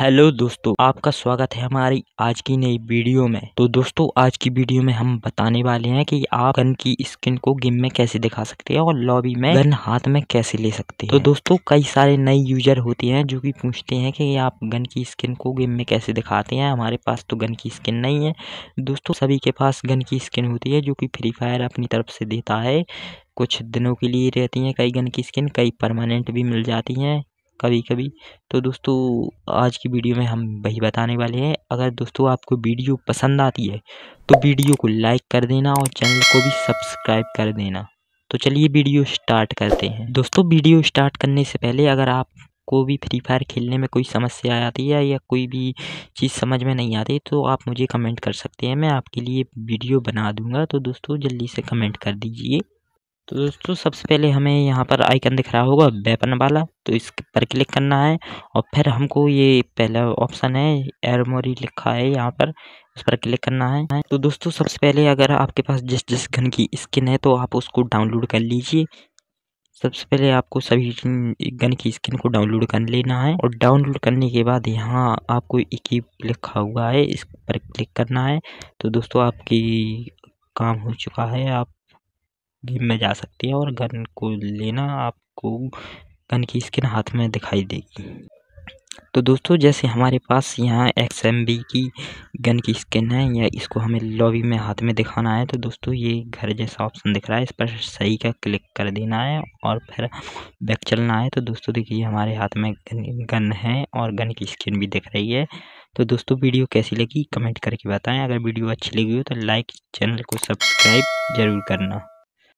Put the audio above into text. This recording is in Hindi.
हेलो दोस्तों आपका स्वागत है हमारी आज की नई वीडियो में तो दोस्तों आज की वीडियो में हम बताने वाले हैं कि आप गन की स्किन को गेम में कैसे दिखा सकते हैं और लॉबी में गन हाथ में कैसे ले सकते हैं तो दोस्तों कई सारे नए यूजर होते हैं जो कि पूछते हैं कि आप गन की स्किन को गेम में कैसे दिखाते हैं हमारे पास तो गन की स्किन नहीं है दोस्तों सभी के पास गन की स्किन होती है जो की फ्री फायर अपनी तरफ से देता है कुछ दिनों के लिए रहती हैं कई गन की स्किन कई परमानेंट भी मिल जाती हैं कभी कभी तो दोस्तों आज की वीडियो में हम वही बताने वाले हैं अगर दोस्तों आपको वीडियो पसंद आती है तो वीडियो को लाइक कर देना और चैनल को भी सब्सक्राइब कर देना तो चलिए वीडियो स्टार्ट करते हैं दोस्तों वीडियो स्टार्ट करने से पहले अगर आप को भी फ्री फायर खेलने में कोई समस्या आती है या कोई भी चीज़ समझ में नहीं आती तो आप मुझे कमेंट कर सकते हैं मैं आपके लिए वीडियो बना दूंगा तो दोस्तों जल्दी से कमेंट कर दीजिए तो दोस्तों सबसे पहले हमें यहाँ पर आइकन दिख रहा होगा वेपन वाला तो इस पर क्लिक करना है और फिर हमको ये पहला ऑप्शन है एरमोरी लिखा है यहाँ पर उस पर क्लिक करना है तो दोस्तों सबसे पहले अगर आपके पास जिस जिस गन की स्किन है तो आप उसको डाउनलोड कर लीजिए सबसे पहले आपको सभी गन की स्किन को डाउनलोड कर लेना है और डाउनलोड करने के बाद यहाँ आपको एक लिखा हुआ है इस पर क्लिक करना है तो दोस्तों आपकी काम हो चुका है आप गेम में जा सकती है और गन को लेना आपको गन की स्किन हाथ में दिखाई देगी तो दोस्तों जैसे हमारे पास यहाँ एक्स एम बी की गन की स्किन है या इसको हमें लॉबी में हाथ में दिखाना है तो दोस्तों ये घर जैसा ऑप्शन दिख रहा है इस पर सही का क्लिक कर देना है और फिर बैक चलना है तो दोस्तों देखिए हमारे हाथ में गन है और गन की स्किन भी दिख रही है तो दोस्तों वीडियो कैसी लगी कमेंट करके बताएं अगर वीडियो अच्छी लगी हो तो लाइक चैनल को सब्सक्राइब ज़रूर करना